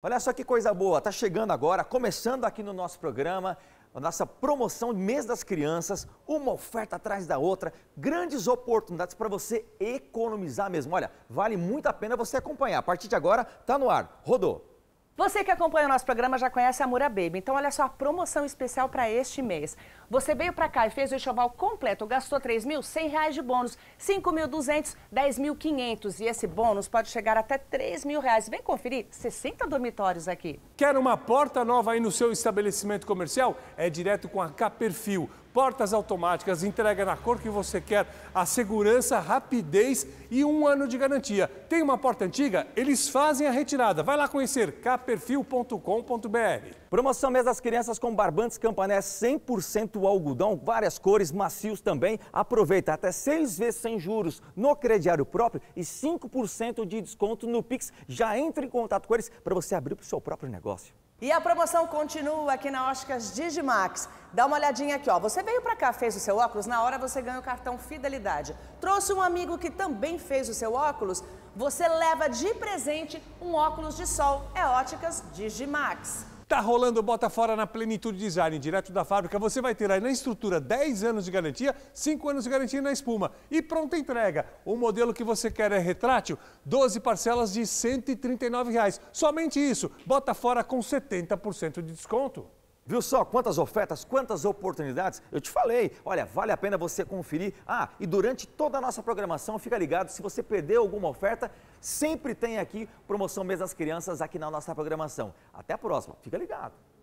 Olha só que coisa boa, está chegando agora, começando aqui no nosso programa, a nossa promoção Mês das Crianças, uma oferta atrás da outra, grandes oportunidades para você economizar mesmo. Olha, vale muito a pena você acompanhar. A partir de agora, está no ar. Rodou! Você que acompanha o nosso programa já conhece a Mura Baby, então olha só a promoção especial para este mês. Você veio para cá e fez o enxoval completo, gastou 3 mil, 100 reais de bônus, 5.200, 10.500 e esse bônus pode chegar até 3 mil reais. Vem conferir 60 dormitórios aqui. Quer uma porta nova aí no seu estabelecimento comercial? É direto com a K Perfil portas automáticas, entrega na cor que você quer, a segurança, rapidez e um ano de garantia. Tem uma porta antiga? Eles fazem a retirada. Vai lá conhecer caperfil.com.br. Promoção mesmo das Crianças com barbantes campanés 100% algodão, várias cores, macios também. Aproveita até seis vezes sem juros no crediário próprio e 5% de desconto no Pix. Já entre em contato com eles para você abrir para o seu próprio negócio. E a promoção continua aqui na Óticas Digimax. Dá uma olhadinha aqui, ó. Você veio para cá, fez o seu óculos, na hora você ganha o cartão Fidelidade. Trouxe um amigo que também fez o seu óculos, você leva de presente um óculos de sol. É Óticas Digimax. Tá rolando Bota Fora na Plenitude Design, direto da fábrica. Você vai ter aí na estrutura 10 anos de garantia, 5 anos de garantia na espuma e pronta entrega. O modelo que você quer é retrátil, 12 parcelas de R$ 139. Reais. Somente isso. Bota Fora com 70% de desconto. Viu só quantas ofertas, quantas oportunidades? Eu te falei, olha, vale a pena você conferir. Ah, e durante toda a nossa programação, fica ligado, se você perdeu alguma oferta, sempre tem aqui promoção Mês das Crianças aqui na nossa programação. Até a próxima, fica ligado.